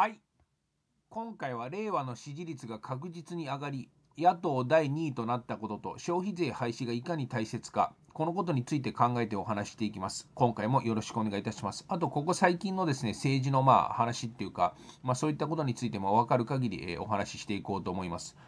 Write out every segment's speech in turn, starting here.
はい。今回は令和の支持率が確実に上がり、野党第2位となったことと消費税廃止がいかに大切か、このことについて考えてお話していきます。今回もよろしくお願いいたします。あと、ここ最近のですね、政治のまあ話っていうか、まあ、そういったことについても分かる限り、えお話ししていこうと思います。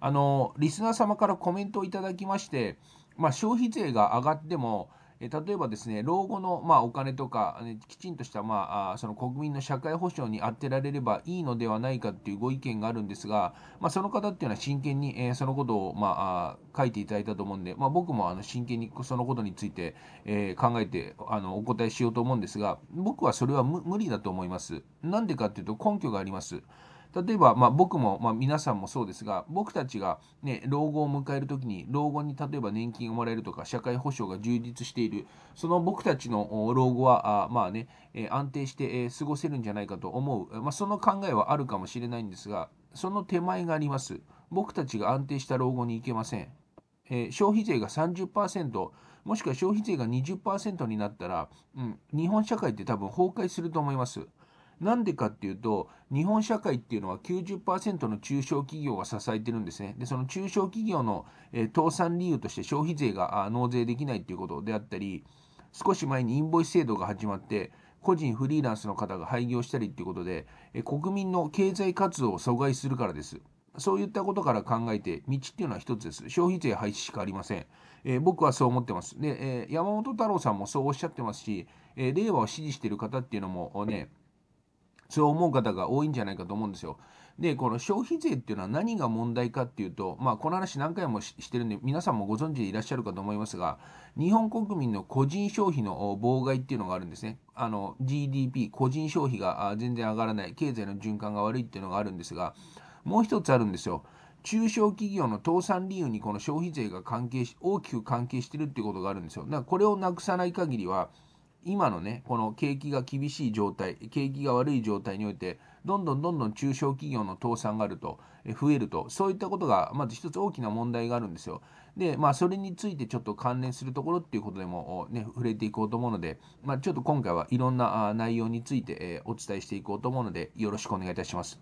あの、リスナー様からコメントをいただきまして、まあ、消費税が上がっても、え例えばですね老後の、まお金とか、ね、きちんとした、まあ、その国民の社会保障に充てられればいいのではないかっていうご意見があるんですが、まあ、その方っていうのは真剣に、えそのことを、まあ、書いていただいたと思うんで、まあ、僕もあの真剣にそのことについて、え考えてあのお答えしようと思うんですが僕はそれは無理だと思います。なんでかっていうと根拠があります。例えば、まあ、僕も、まあ、皆さんもそうですが僕たちが、ね、老後を迎えるときに老後に例えば年金がもらえるとか社会保障が充実しているその僕たちの老後はあまあね、え安定して、え過ごせるんじゃないかと思う、まあ、その考えはあるかもしれないんですがその手前があります僕たちが安定した老後に行けません、えー、消費税が30%もしくは消費税が20%になったら、うん、日本社会って多分崩壊すると思いますなんでかっていうと、日本社会っていうのは90%の中小企業が支えてるんですね。で、その中小企業の、えー、倒産理由として消費税が納税できないっていうことであったり、少し前にインボイス制度が始まって、個人フリーランスの方が廃業したりっていうことで、えー、国民の経済活動を阻害するからです。そういったことから考えて、道っていうのは一つです。消費税廃止しかありません。えー、僕はそう思ってます。で、えー、山本太郎さんもそうおっしゃってますし、えー、令和を支持している方っていうのもね、そう思う方が多いんじゃないかと思うんですよ。で、この消費税っていうのは何が問題かっていうと、まあ、この話何回もしてるんで、皆さんもご存知でいらっしゃるかと思いますが、日本国民の個人消費の妨害っていうのがあるんですね。あの、GDP、個人消費が全然上がらない、経済の循環が悪いっていうのがあるんですが、もう一つあるんですよ。中小企業の倒産理由にこの消費税が関係し、大きく関係してるっていうことがあるんですよ。だからこれをなくさない限りは、今のねこの景気が厳しい状態景気が悪い状態においてどんどんどんどん中小企業の倒産があると増えるとそういったことがまず一つ大きな問題があるんですよ。でまあそれについてちょっと関連するところっていうことでもね触れていこうと思うので、まあ、ちょっと今回はいろんな内容についてお伝えしていこうと思うのでよろしくお願いいたします。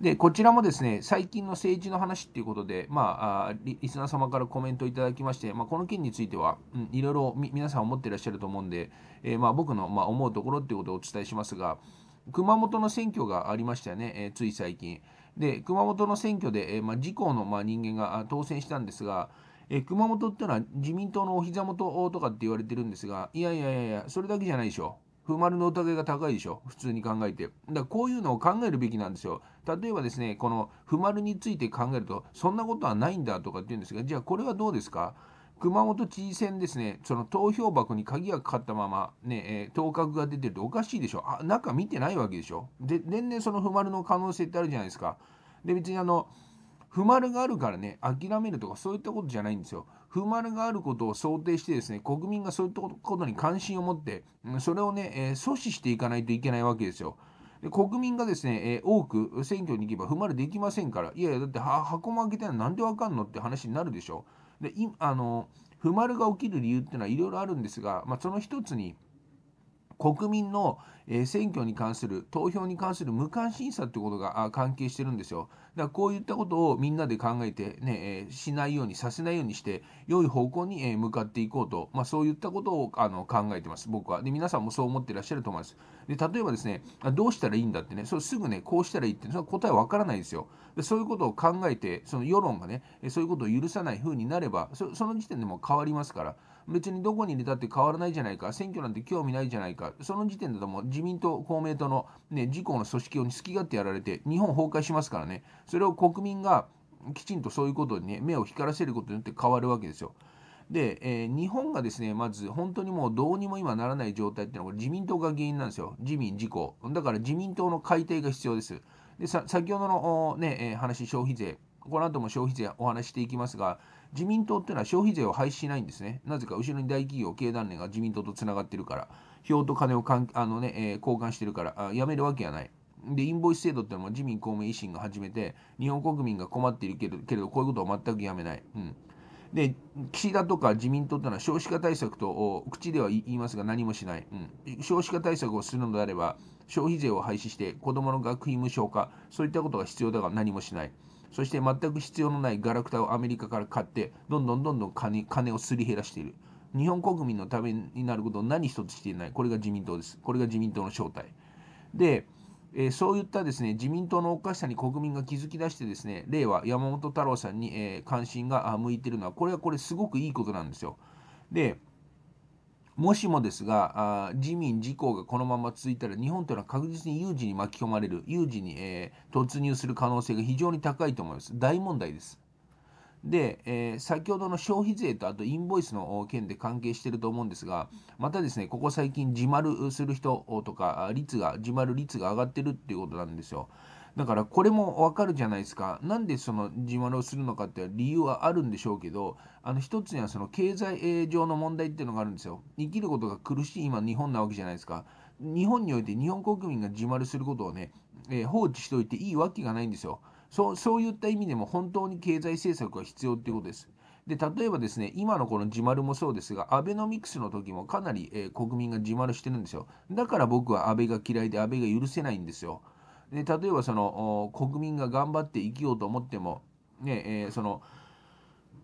で、こちらもですね、最近の政治の話っていうことで、まあ、リスナー様からコメントいただきまして、まあ、この件については、うん、いろいろ皆さん思ってらっしゃると思うんで、えー、まあ、僕の、まあ、思うところっていうことをお伝えしますが、熊本の選挙がありましたよね、えー、つい最近。で、熊本の選挙で、えー、まあ、自公の、まあ、人間が当選したんですが、え熊本っていうのは自民党のお膝元とかって言われてるんですが、いやいやいやいや、それだけじゃないでしょ。不丸の疑いが高いでしょ普通に考えてだこういうのを考えるべきなんですよ例えばですねこの不丸について考えるとそんなことはないんだとかっていうんですがじゃあこれはどうですか熊本知事選ですね、その投票箱に鍵がかかったままね、ねえー、当確が出てるとおかしいでしょ、あ中見てないわけでしょ、で年々その不丸の可能性ってあるじゃないですか。で、別にあの、不丸があるからね、諦めるとかそういったことじゃないんですよ。風丸があることを想定してですね、国民がそういったことに関心を持って、それをね、え阻止していかないといけないわけですよ。で国民がですね、え多く選挙に行けば不丸できませんから、いやいや、だって箱も開けたらなんでわかんのって話になるでしょ。で、いあの、不丸が起きる理由っていうのはいろいろあるんですが、まあ、その一つに、国民の選挙に関する投票に関する無関心さってことが関係してるんですよだからこういったことをみんなで考えてねしないようにさせないようにして良い方向に向かっていこうと、まあ、そういったことをあの考えてます僕はで皆さんもそう思ってらっしゃると思いますで例えばですねどうしたらいいんだってねそれすぐねこうしたらいいってその答えわからないですよでそういうことを考えてその世論がねそういうことを許さない風になればその時点でも変わりますから別にどこに入れたって変わらないじゃないか選挙なんて興味ないじゃないかその時点だともう自民党公明党の、ね、自公の組織を好き勝手やられて日本崩壊しますからねそれを国民がきちんとそういうことにね目を光らせることによって変わるわけですよ。で、えー、日本がですね、まず本当にもうどうにも今ならない状態っていうのは自民党が原因なんですよ。自民、自公。だから自民党の改定が必要です。で、先ほどのね、え話、消費税。この後も消費税お話していきますが、自民党っていうのは消費税を廃止しないんですね。なぜか後ろに大企業、経団連が自民党とつながってるから、票と金をかんあのね、えー、交換してるから、あやめるわけがない。で、インボイス制度っていうのも自民、公明、維新が始めて、日本国民が困っているけれど、けれどこういうことを全くやめない。うん、で、岸田とか自民党というのは少子化対策と口では言いますが何もしない、うん。少子化対策をするのであれば、消費税を廃止して子どもの学費無償化、そういったことが必要だが何もしない。そして全く必要のないガラクタをアメリカから買ってどんどんどんどん金金をすり減らしている日本国民のためになることを何一つしていないこれが自民党ですこれが自民党の正体で、えー、そういったですね自民党のおかしさに国民が気づき出してですね令和山本太郎さんに、えー、関心が向いてるのはこれはこれすごくいいことなんですよでもしもですが、あ自民、自公がこのまま続いたら、日本というのは確実に有事に巻き込まれる、有事に、えー、突入する可能性が非常に高いと思います。大問題です。で、えー、先ほどの消費税とあとインボイスの件で関係していると思うんですが、またですね、ここ最近、自丸する人とか、率が、自丸率が上がってるっていうことなんですよ。だからこれもわかるじゃないですか。なんでその自丸をするのかって理由はあるんでしょうけど、あの一つにはその経済上の問題っていうのがあるんですよ。生きることが苦しい今日本なわけじゃないですか。日本において日本国民が自丸することをね、えー、放置しておいていいわけがないんですよ。そうそういった意味でも本当に経済政策が必要っていうことです。で例えばですね今のこの自丸もそうですがアベノミクスの時もかなり、えー、国民が自丸してるんですよだから僕は安倍が嫌いで安倍が許せないんですよで例えばその国民が頑張って生きようと思ってもねえー、その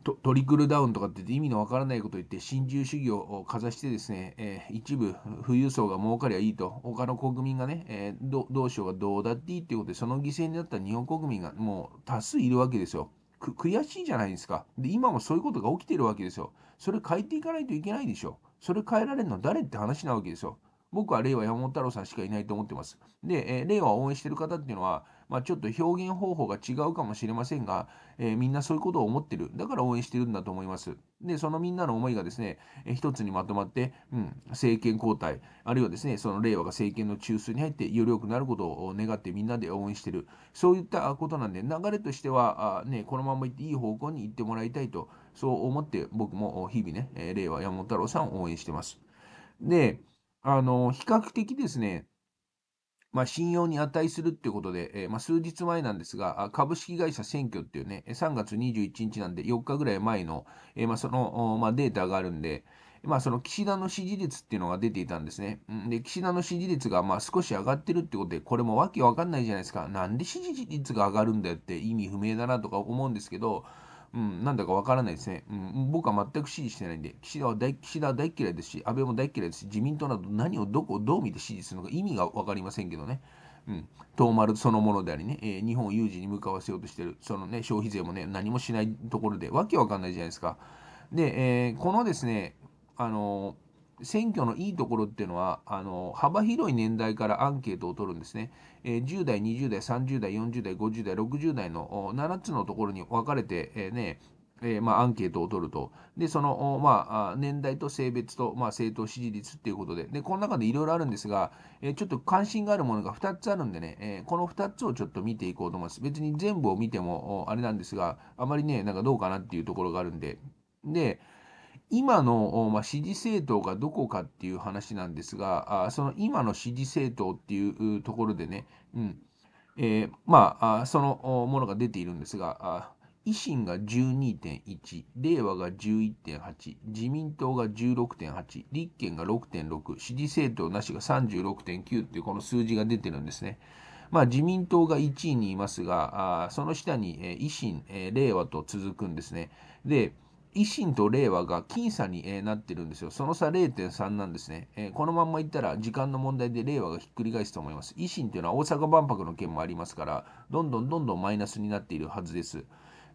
トリクルダウンとかって意味のわからないことを言って新自由主義をかざしてですね、えー、一部富裕層が儲かりゃいいと他の国民がね、えー、どうしようがどうだっていいっていうことでその犠牲になった日本国民がもう多数いるわけですよ。悔しいじゃないですかで今もそういうことが起きてるわけですよそれ変えていかないといけないでしょそれ変えられるの誰って話なわけですよ僕は令和山本太郎さんしかいないと思ってます。で、えー、令和を応援してる方っていうのは、まあ、ちょっと表現方法が違うかもしれませんが、えー、みんなそういうことを思ってる。だから応援してるんだと思います。で、そのみんなの思いがですね、えー、一つにまとまって、うん、政権交代、あるいはですね、その令和が政権の中枢に入ってより良くなることを願ってみんなで応援してる。そういったことなんで、流れとしては、あね、このままいっていい方向に行ってもらいたいと、そう思って僕も日々ね、令和山本太郎さんを応援してます。で、あの、比較的ですね、まあ、信用に値するっていうことで、えー、まあ、数日前なんですが、株式会社選挙っていうね、3月21日なんで4日ぐらい前の、えー、まあ、その、まデータがあるんで、まあ、その岸田の支持率っていうのが出ていたんですね。で、岸田の支持率がま少し上がってるってことで、これもわけわかんないじゃないですか。なんで支持率が上がるんだよって意味不明だなとか思うんですけど、うん、なんだかわからないですね、うん。僕は全く支持してないんで、岸田は大岸田は大嫌いですし、安倍も大嫌いですし、自民党など何をどこをどう見て支持するのか意味が分かりませんけどね。うん、東丸そのものでありね、えー、日本を有事に向かわせようとしてる、そのね、消費税もね、何もしないところで、わけわかんないじゃないですか。で、えー、このですね、あの選挙のいいところっていうのはあの幅広い年代からアンケートを取るんですね、えー、10代20代30代40代50代60代の7つのところに分かれて、えー、ねえー、まあ、アンケートを取ると、でその、まあ、年代と性別と、まあ、政党支持率っていうことで、でこの中でいろいろあるんですが、えー、ちょっと関心があるものが2つあるんでね、えー、この2つをちょっと見ていこうと思います。別に全部を見てもあれなんですが、あまりね、なんかどうかなっていうところがあるんで。で、今の、まあ、支持政党がどこかっていう話なんですが、あその今の支持政党っていうところでね、うんえー、まああ、そのものが出ているんですが、あ維新が12.1、令和が11.8、自民党が16.8、立憲が6.6、支持政党なしが36.9っていうこの数字が出てるんですね。まあ、自民党が1位にいますが、あその下に、えー、維新、えー、令和と続くんですね。で、維新と令和が僅差に、えー、なってるんですよ。その差0.3なんですね、えー、このまんまいったら時間の問題で令和がひっくり返すと思います。維新というのは大阪万博の件もありますから、どんどんどんどんマイナスになっているはずです。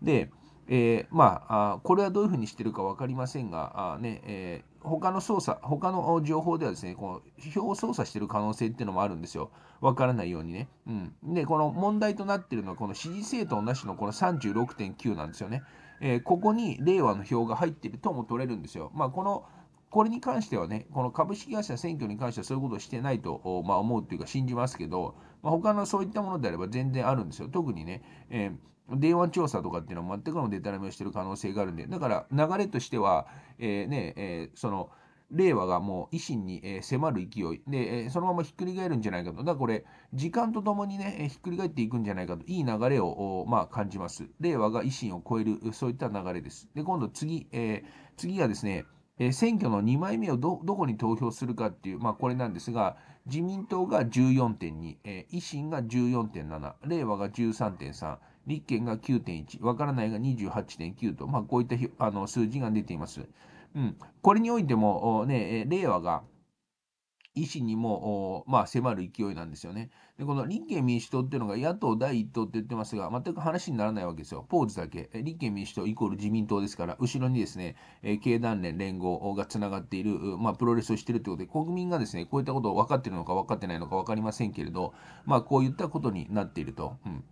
で、えー、まああ、これはどういうふうにしてるか分かりませんが、あねえー、他の捜査、他の情報ではですね、この票を操作している可能性っていうのもあるんですよ。分からないようにね。うん、で、この問題となっているのは、この支持政党なしのこの36.9なんですよね。えー、ここに令和の票が入っているとも取れるんですよ。まあ、このこれに関してはね、この株式会社選挙に関してはそういうことをしてないと、まあ、思うというか信じますけど、まあ、他のそういったものであれば全然あるんですよ。特にね、えー、電話調査とかっていうのは全くのデタラメをしている可能性があるんで、だから流れとしては、えー、ね、えー、その、令和がもう維新に、迫る勢いで、そのままひっくり返るんじゃないかと、だからこれ、時間とともにね、ひっくり返っていくんじゃないかと、いい流れを、まあ、感じます。令和が維新を超える、そういった流れです。で、今度次、え次がですね、選挙の2枚目をど、どこに投票するかっていう、まあこれなんですが、自民党が14.2、維新が14.7、令和が13.3、立憲が9.1、わからないが28.9と、まあこういったあの数字が出ています。うん、これにおいても、ね、令和が維新にも、まあ、迫る勢いなんですよね。で、この立憲民主党っていうのが野党第一党って言ってますが、全く話にならないわけですよ。ポーズだけ。立憲民主党イコール自民党ですから、後ろにですね、え経団連連合がつながっている、まあ、プロレスをしてるということで、国民がですね、こういったことを分かってるのか分かってないのか分かりませんけれど、まあ、こういったことになっていると。うん。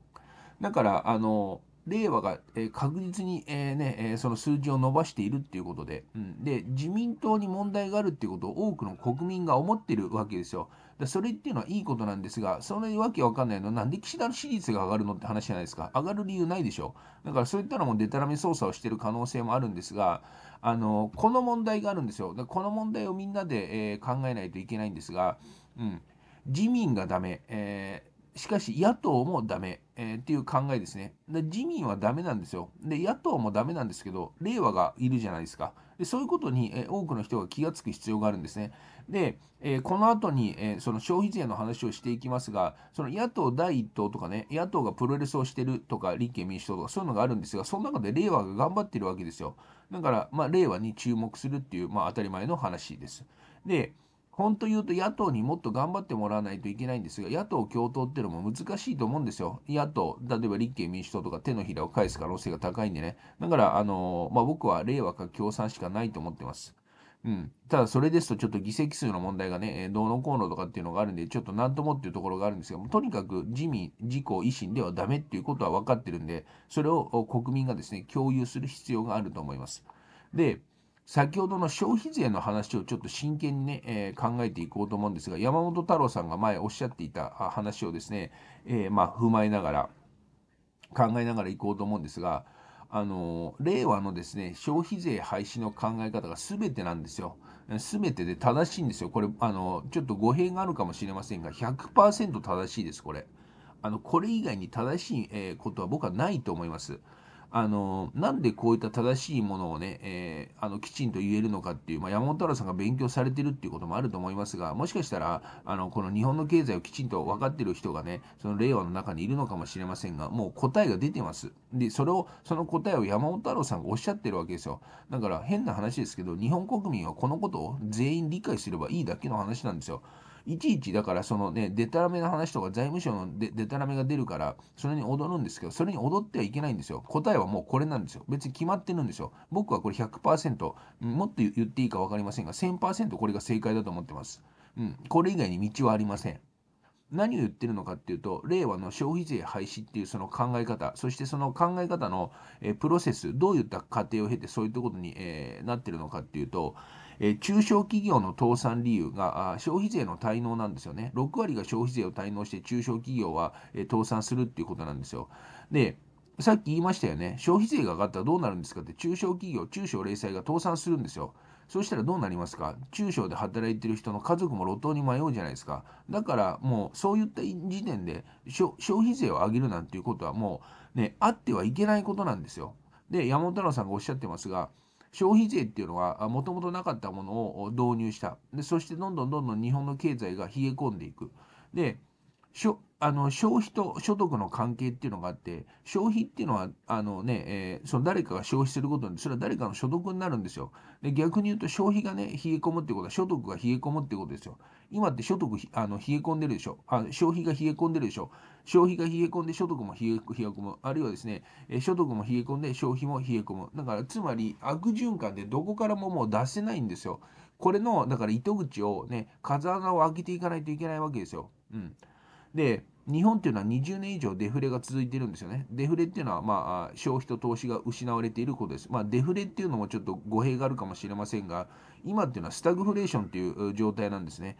だから、あの、令和が、え確実に、えねえその数字を伸ばしているっていうことで,、うん、で、自民党に問題があるっていうことを多くの国民が思ってるわけですよ。それっていうのはいいことなんですが、そのわけわかんないのは、なんで岸田の支持率が上がるのって話じゃないですか。上がる理由ないでしょ。だからそういったのもデタラメ捜査をしてる可能性もあるんですが、あのこの問題があるんですよ。この問題をみんなで、え考えないといけないんですが、うん、自民がダメ、えーしかし野党もダメ、えー、っていう考えですね。で自民はダメなんですよ。で、野党もダメなんですけど、令和がいるじゃないですか。でそういうことに、えー、多くの人が気がつく必要があるんですね。で、えー、この後に、えその消費税の話をしていきますが、その野党第1党とかね、野党がプロレスをしてるとか、立憲民主党とか、そういうのがあるんですが、その中で令和が頑張ってるわけですよ。だから、まあ、令和に注目するっていう、まあ、当たり前の話です。で、本当言うと野党にもっと頑張ってもらわないといけないんですが、野党共闘っていうのも難しいと思うんですよ。野党、例えば立憲民主党とか手のひらを返す可能性が高いんでね。だから、あのまあ、僕は令和か共産しかないと思ってます。うん、ただそれですとちょっと議席数の問題がね、どうのこうのとかっていうのがあるんで、ちょっと何ともっていうところがあるんですが、とにかく自民、自公、維新ではダメっていうことは分かってるんで、それを国民がですね、共有する必要があると思います。で、先ほどの消費税の話をちょっと真剣にね、えー、考えていこうと思うんですが、山本太郎さんが前おっしゃっていた話をですね、えー、まあ、踏まえながら、考えながらいこうと思うんですが、あの令和のですね消費税廃止の考え方が全てなんですよ。全てで正しいんですよ。これあのちょっと語弊があるかもしれませんが100%正しいですこれ。あのこれ以外に正しいことは僕はないと思います。あのなんでこういった正しいものをね、えー、あのきちんと言えるのかっていう、まあ、山本太郎さんが勉強されてるっていうこともあると思いますがもしかしたらあのこの日本の経済をきちんと分かってる人がねその令和の中にいるのかもしれませんがもう答えが出てますでそれをその答えを山本太郎さんがおっしゃってるわけですよだから変な話ですけど日本国民はこのことを全員理解すればいいだけの話なんですよいちいちだからそのね、でたらめな話とか財務省のででたらめが出るから、それに踊るんですけど、それに踊ってはいけないんですよ。答えはもうこれなんですよ。別に決まってるんですよ。僕はこれ100%、もっと言っていいか分かりませんが、1000%これが正解だと思ってます。うん、これ以外に道はありません。何を言ってるのかっていうと、令和の消費税廃止っていうその考え方、そしてその考え方の、えプロセス、どういった過程を経てそういったことに、えー、なってるのかっていうと、え中小企業の倒産理由が消費税の滞納なんですよね。6割が消費税を滞納して中小企業は、え倒産するっていうことなんですよ。で、さっき言いましたよね。消費税が上がったらどうなるんですかって、中小企業、中小零細が倒産するんですよ。そうしたらどうなりますか中小で働いてる人の家族も路頭に迷うじゃないですか。だからもうそういった時点で消費税を上げるなんていうことはもうね、あってはいけないことなんですよ。で、山本太郎さんがおっしゃってますが、消費税っていうのはもともとなかったものを導入したでそしてどんどんどんどん日本の経済が冷え込んでいくであの消費と所得の関係っていうのがあって消費っていうのはあのね、えー、その誰かが消費することにそれは誰かの所得になるんですよで逆に言うと消費がね冷え込むってことは所得が冷え込むってことですよ今って所得あの冷え込んでるでしょあ消費が冷え込んでるでしょ消費が冷え込んで所得も冷え込むあるいはですね、えー、所得も冷え込んで消費も冷え込むだからつまり悪循環でどこからももう出せないんですよこれのだから糸口をね風穴を開けていかないといけないわけですようんで日本っていうのは20年以上デフレが続いてるんですよね。デフレっていうのは、まあ、消費と投資が失われていることです。まあ、デフレっていうのもちょっと語弊があるかもしれませんが、今っていうのはスタグフレーションっていう状態なんですね。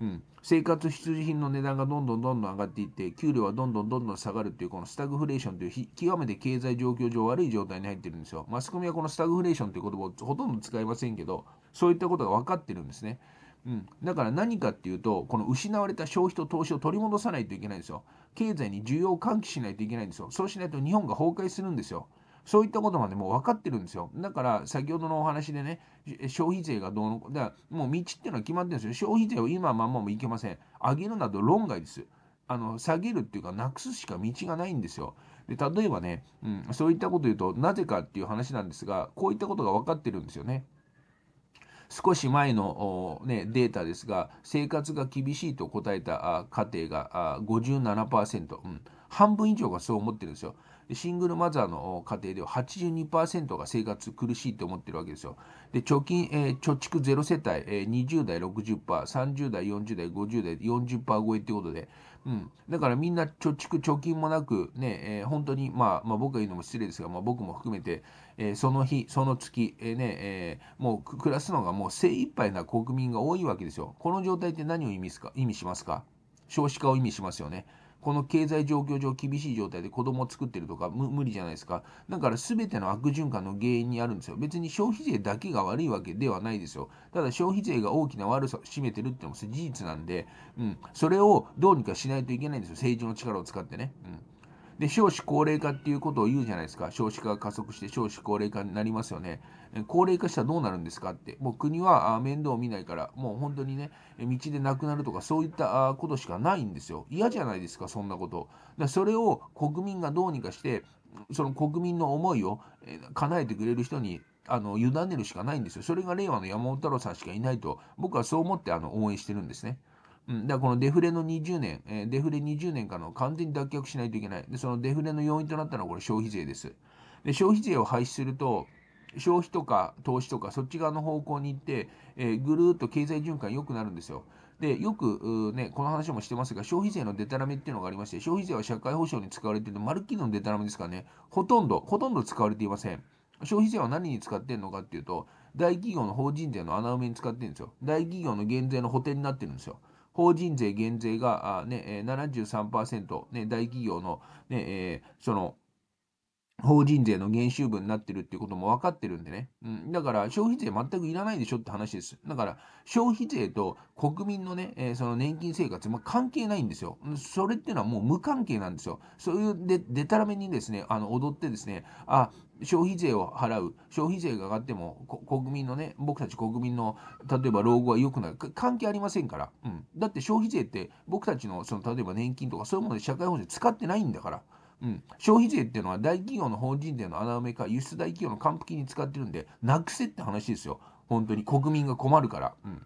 うん、生活必需品の値段がどんどんどんどん上がっていって、給料はどんどんどんどん下がるっていう、このスタグフレーションという極めて経済状況上悪い状態に入ってるんですよ。マスコミはこのスタグフレーションという言葉をほとんど使いませんけど、そういったことが分かってるんですね。うん、だから何かっていうとこの失われた消費と投資を取り戻さないといけないんですよ経済に需要を喚起しないといけないんですよそうしないと日本が崩壊するんですよそういったことまでもう分かってるんですよだから先ほどのお話でね消費税がどうのだからもう道っていうのは決まってるんですよ消費税を今まんまもいけません上げるなど論外ですあの下げるっていうかなくすしか道がないんですよで例えばね、うん、そういったこと言うとなぜかっていう話なんですがこういったことが分かってるんですよね少し前の、ね、データですが生活が厳しいと答えた家庭が57%、うん、半分以上がそう思ってるんですよ。シングルマザーの家庭では82%が生活苦しいと思ってるわけですよ。で、貯金、えー、貯蓄ロ世帯、えー、20代60%、30代40代50代40%超えってことで、うん、だからみんな貯蓄貯金もなくね、えー、本当に、まあ、まあ僕が言うのも失礼ですが、まあ、僕も含めて、えー、その日その月、えー、ねえもう暮らすのがもう精一杯な国民が多いわけですよこの状態って何を意味すか意味しますか少子化を意味しますよねこの経済状況上厳しい状態で子供を作ってるとか無理じゃないですか。だから全ての悪循環の原因にあるんですよ。別に消費税だけが悪いわけではないですよ。ただ消費税が大きな悪さを占めてるってのも事実なんで、うん、それをどうにかしないといけないんですよ。政治の力を使ってね。うんで、少子高齢化っていうことを言うじゃないですか。少子化が加速して少子高齢化になりますよね。高齢化したらどうなるんですかって。もう国は面倒を見ないから、もう本当にね、道で亡くなるとかそういったことしかないんですよ。嫌じゃないですか、そんなこと。だそれを国民がどうにかして、その国民の思いを叶えてくれる人にあの委ねるしかないんですよ。それが令和の山本太郎さんしかいないと僕はそう思ってあの応援してるんですね。うん、だからこのデフレの20年、えー、デフレ20年からの完全に脱却しないといけない。で、そのデフレの要因となったのはこれ消費税です。で、消費税を廃止すると、消費とか投資とかそっち側の方向に行って、えー、ぐるっと経済循環良くなるんですよ。で、よく、ね、この話もしてますが、消費税のデタラメっていうのがありまして、消費税は社会保障に使われてて、るまるっきりのデタラメですからね、ほとんど、ほとんど使われていません。消費税は何に使ってるのかっていうと、大企業の法人税の穴埋めに使ってるんですよ。大企業の減税の補填になってるんですよ。法人税減税が、ね、73%、ね、大企業の、ね、その、法人税の減収分になってるっていうことも分かってるんでね。うん。だから、消費税全くいらないでしょって話です。だから、消費税と国民のね、えー、その年金生活、まあ、関係ないんですよ。それっていうのはもう無関係なんですよ。そういうで、でたらめにですね、あの、踊ってですね、あ、消費税を払う。消費税が上がっても、国民のね、僕たち国民の、例えば老後は良くなる。関係ありませんから。うん。だって消費税って、僕たちの、その、例えば年金とかそういうもので社会保障使ってないんだから。うん、消費税っていうのは大企業の法人税の穴埋めか輸出大企業の還付金に使ってるんでなくせって話ですよ本当に国民が困るから。うん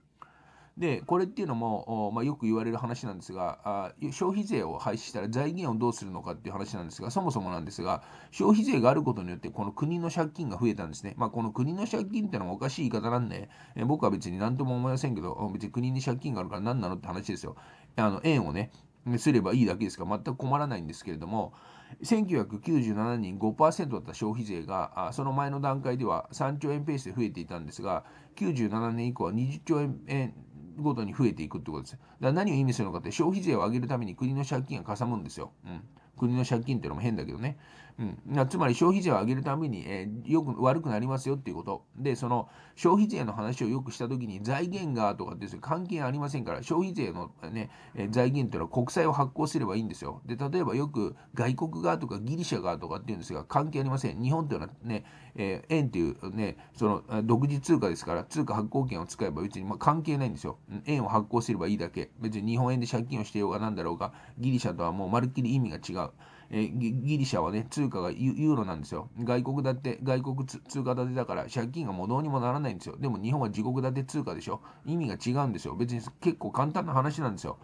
でこれっていうのも、まあ、よく言われる話なんですがあ消費税を廃止したら財源をどうするのかっていう話なんですがそもそもなんですが消費税があることによってこの国の借金が増えたんですね、まあ、この国の借金っていうのもおかしい言い方なんで、え僕は別に何とも思いませんけど別に国に借金があるから何なのって話ですよあの円をねすればいいだけですから全く困らないんですけれども1997年に5%だった消費税がその前の段階では3兆円ペースで増えていたんですが97年以降は20兆円ごとに増えていくってことです。だから何を意味するのかって消費税を上げるために国の借金がかさむんですよ。うん、国の借金っていうのも変だけどね。うん、つまり消費税を上げるために、えー、よく悪くなりますよっていうことでその消費税の話をよくしたときに財源がとかって関係ありませんから消費税のね、えー、財源っていうのは国債を発行すればいいんですよで例えばよく外国側とかギリシャ側とかっていうんですが関係ありません日本っていうのはね、えー、円っていうねその独自通貨ですから通貨発行権を使えば別に、まあ、関係ないんですよ円を発行すればいいだけ別に日本円で借金をしてようがなんだろうがギリシャとはもうまるっきり意味が違うえギリシャはね、通貨がユーロなんですよ。外国だって、外国通貨建てだから借金がもうどうにもならないんですよ。でも日本は自国建て通貨でしょ。意味が違うんですよ。別に結構簡単な話なんですよ。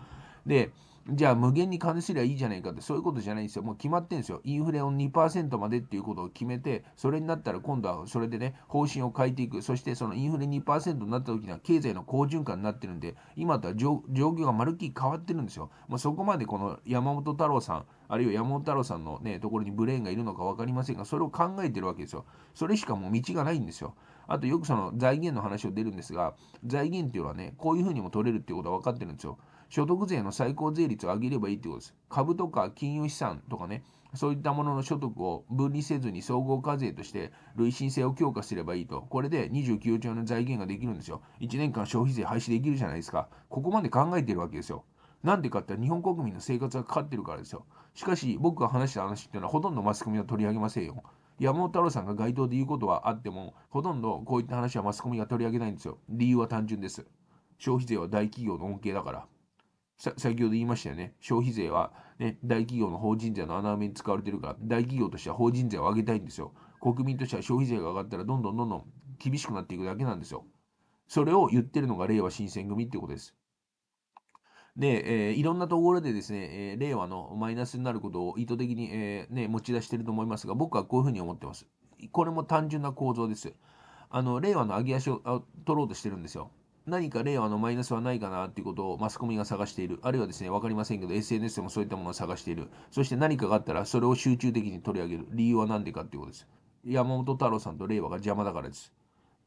で、じゃあ無限に金すりゃいいじゃないかってそういうことじゃないんですよ。もう決まってんですよ。インフレを2%までっていうことを決めて、それになったら今度はそれでね、方針を変えていく。そしてそのインフレ2%になった時には経済の好循環になってるんで、今とは状況がまるっきり変わってるんですよ。もうそこまでこの山本太郎さん、あるいは山本太郎さんのね、ところにブレーンがいるのか分かりませんが、それを考えてるわけですよ。それしかもう道がないんですよ。あとよくその財源の話を出るんですが、財源っていうのはね、こういうふうにも取れるっていうことは分かってるんですよ。所得税の最高税率を上げればいいってことです。株とか金融資産とかね、そういったものの所得を分離せずに総合課税として累進性を強化すればいいと。これで29兆円の財源ができるんですよ。1年間消費税廃止できるじゃないですか。ここまで考えてるわけですよ。なんでかって日本国民の生活がかかってるからですよ。しかし僕が話した話っていうのはほとんどマスコミは取り上げませんよ。山本太郎さんが街頭で言うことはあっても、ほとんどこういった話はマスコミが取り上げないんですよ。理由は単純です。消費税は大企業の恩恵だから。先ほど言いましたよね。消費税は、ね、大企業の法人税の穴埋めに使われてるから、大企業としては法人税を上げたいんですよ。国民としては消費税が上がったら、どんどんどんどん厳しくなっていくだけなんですよ。それを言ってるのが令和新選組ってことです。で、えー、いろんなところでですね、え令和のマイナスになることを意図的に、えー、ね、持ち出してると思いますが、僕はこういうふうに思ってます。これも単純な構造です。あの、令和の上げ足を取ろうとしてるんですよ。何か令和のマイナスはないかなっていうことをマスコミが探している。あるいはですね、わかりませんけど、SNS でもそういったものを探している。そして何かがあったら、それを集中的に取り上げる。理由は何でかっていうことです。山本太郎さんと令和が邪魔だからです。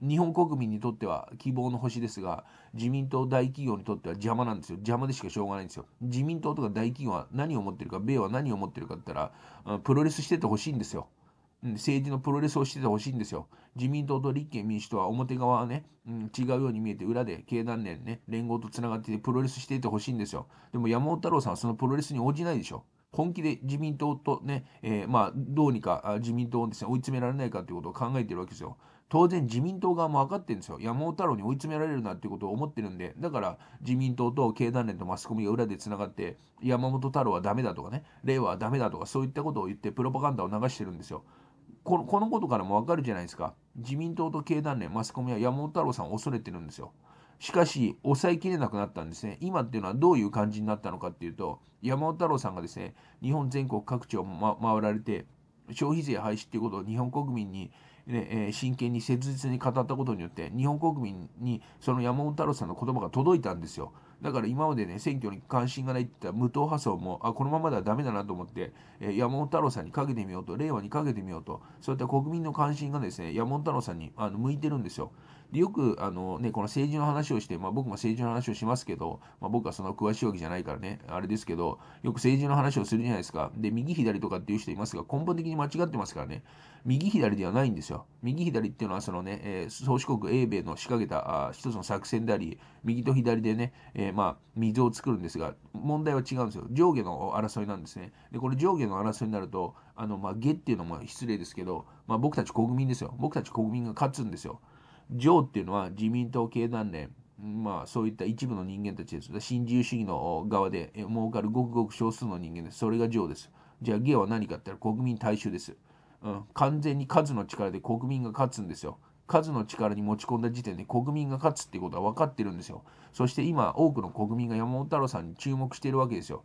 日本国民にとっては希望の星ですが、自民党大企業にとっては邪魔なんですよ。邪魔でしかしょうがないんですよ。自民党とか大企業は何を持ってるか、米は何を持ってるかって言ったら、プロレスしててほしいんですよ。うん、政治のプロレスをしててほしいんですよ。自民党と立憲民主党は表側はね、うん、違うように見えて裏で経団連ね、連合とつながっててプロレスしていてほしいんですよ。でも山本太郎さんはそのプロレスに応じないでしょ。本気で自民党とね、えー、まあ、どうにか自民党をですね、追い詰められないかということを考えてるわけですよ。当然自民党側も分かってるんですよ。山本太郎に追い詰められるなっていうことを思ってるんで、だから自民党と経団連とマスコミが裏でつながって、山本太郎はダメだとかね、令和はダメだとか、そういったことを言ってプロパガンダを流してるんですよ。このこのことからもわかるじゃないですか。自民党と経団連、マスコミは山本太郎さんを恐れてるんですよ。しかし、抑えきれなくなったんですね。今っていうのはどういう感じになったのかっていうと、山本太郎さんがですね、日本全国各地を、ま、回られて、消費税廃止っていうことを日本国民に、ねえー、真剣に切実に語ったことによって、日本国民にその山本太郎さんの言葉が届いたんですよ。だから今までね、選挙に関心がないって言った無党派層も、あ、このままではダメだなと思って、えー、山本太郎さんにかけてみようと、令和にかけてみようと、そういった国民の関心がですね、山本太郎さんにあの向いてるんですよ。でよくあの、ね、この政治の話をして、まあ、僕も政治の話をしますけど、まあ、僕はその詳しいわけじゃないからね、あれですけど、よく政治の話をするじゃないですか。で、右左とかっていう人いますが、根本的に間違ってますからね。右左ではないんですよ。右左っていうのはそのね、えー、宗主国英米の仕掛けたあ一つの作戦であり、右と左でね、えー、まあ、水を作るんですが、問題は違うんですよ。上下の争いなんですね。で、これ上下の争いになると、あの、まあ、下っていうのも失礼ですけど、まあ、僕たち国民ですよ。僕たち国民が勝つんですよ。上っていうのは自民党経団連、まあ、そういった一部の人間たちです。新自由主義の側で儲かるごくごく少数の人間です。それが上です。じゃあ、下は何かって言ったら国民大衆です。うん、完全に数の力で国民が勝つんですよ。数の力に持ち込んだ時点で国民が勝つっていうことは分かってるんですよ。そして今、多くの国民が山本太郎さんに注目しているわけですよ。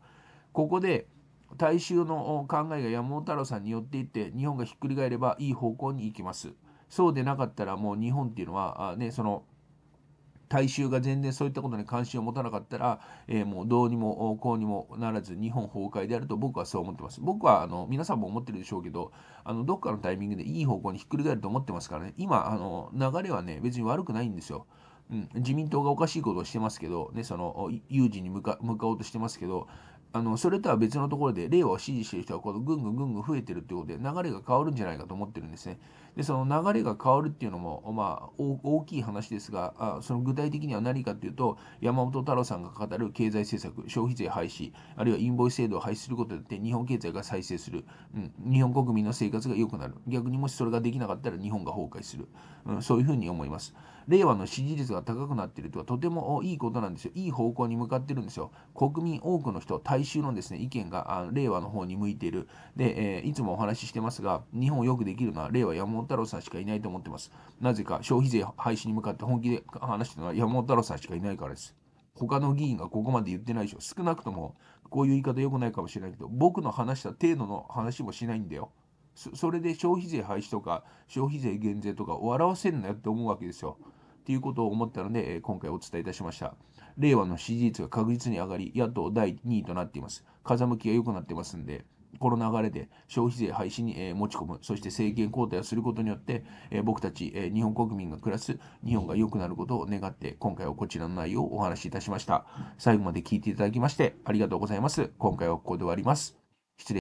ここで、大衆の考えが山本太郎さんによっていって、日本がひっくり返ればいい方向に行きます。そうでなかったら、もう日本っていうのは、あね、その、大衆が全然そういったことに関心を持たなかったら、えー、もうどうにもこうにもならず日本崩壊であると僕はそう思ってます。僕はあの皆さんも思ってるでしょうけどあのどっかのタイミングでいい方向にひっくり返ると思ってますからね今あの流れはね別に悪くないんですよ。うん、自民党がおかしいことをしてますけど、ね、その有事に向かおうとしてますけど、あのそれとは別のところで令和を支持している人はこのぐんぐんぐんぐん増えてるってことで流れが変わるんじゃないかと思ってるんですね。でその流れが変わるっていうのも、まあ、大きい話ですがあその具体的には何かというと山本太郎さんが語る経済政策消費税廃止あるいはインボイス制度を廃止することによって日本経済が再生する、うん、日本国民の生活が良くなる逆にもしそれができなかったら日本が崩壊する、うん、そういうふうに思います。令和の支持率が高くなっているとはとてもいいことなんですよ。いい方向に向かってるんですよ。国民多くの人、大衆のですね、意見が令和の方に向いている。で、えー、いつもお話ししてますが、日本をよくできるのは令和山本太郎さんしかいないと思ってます。なぜか消費税廃止に向かって本気で話してるのは山本太郎さんしかいないからです。他の議員がここまで言ってないでしょ。少なくとも、こういう言い方良くないかもしれないけど、僕の話した程度の話もしないんだよ。それで消費税廃止とか消費税減税とかをわせんなよって思うわけですよ。っていうことを思ったので、今回お伝えいたしました。令和の支持率が確実に上がり、野党第2位となっています。風向きが良くなってますんで、この流れで消費税廃止に持ち込む、そして政権交代をすることによって、僕たち日本国民が暮らす日本が良くなることを願って、今回はこちらの内容をお話しいたしました。最後まで聞いていただきましてありがとうございます。今回はここで終わります。